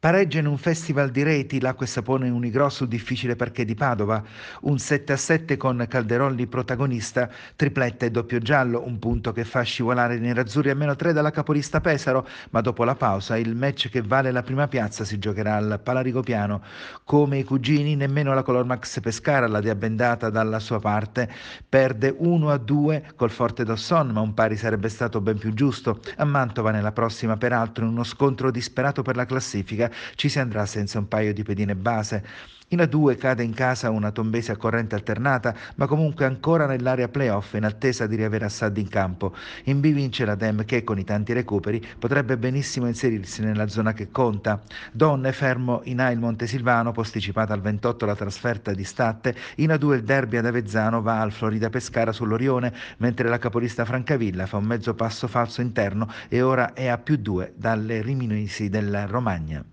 Pareggia in un festival di reti, l'acqua e sapone in Unigro sul difficile perché di Padova, un 7-7 con Calderolli protagonista, tripletta e doppio giallo, un punto che fa scivolare i nerazzurri a meno 3 dalla capolista Pesaro, ma dopo la pausa il match che vale la prima piazza si giocherà al Palarigo Piano. Come i cugini, nemmeno la Color Max Pescara, la diabendata dalla sua parte, perde 1-2 col Forte Dosson, ma un pari sarebbe stato ben più giusto. A Mantova nella prossima, peraltro, in uno scontro disperato per la classifica, ci si andrà senza un paio di pedine base. In A2 cade in casa una tombese a corrente alternata, ma comunque ancora nell'area playoff in attesa di riavere Assad in campo. In B vince la Dem che con i tanti recuperi potrebbe benissimo inserirsi nella zona che conta. Donne fermo in A il Montesilvano, posticipata al 28 la trasferta di Statte. In A2 il derby ad Avezzano va al Florida Pescara sull'Orione, mentre la capolista Francavilla fa un mezzo passo falso interno e ora è a più due dalle Riminisi della Romagna.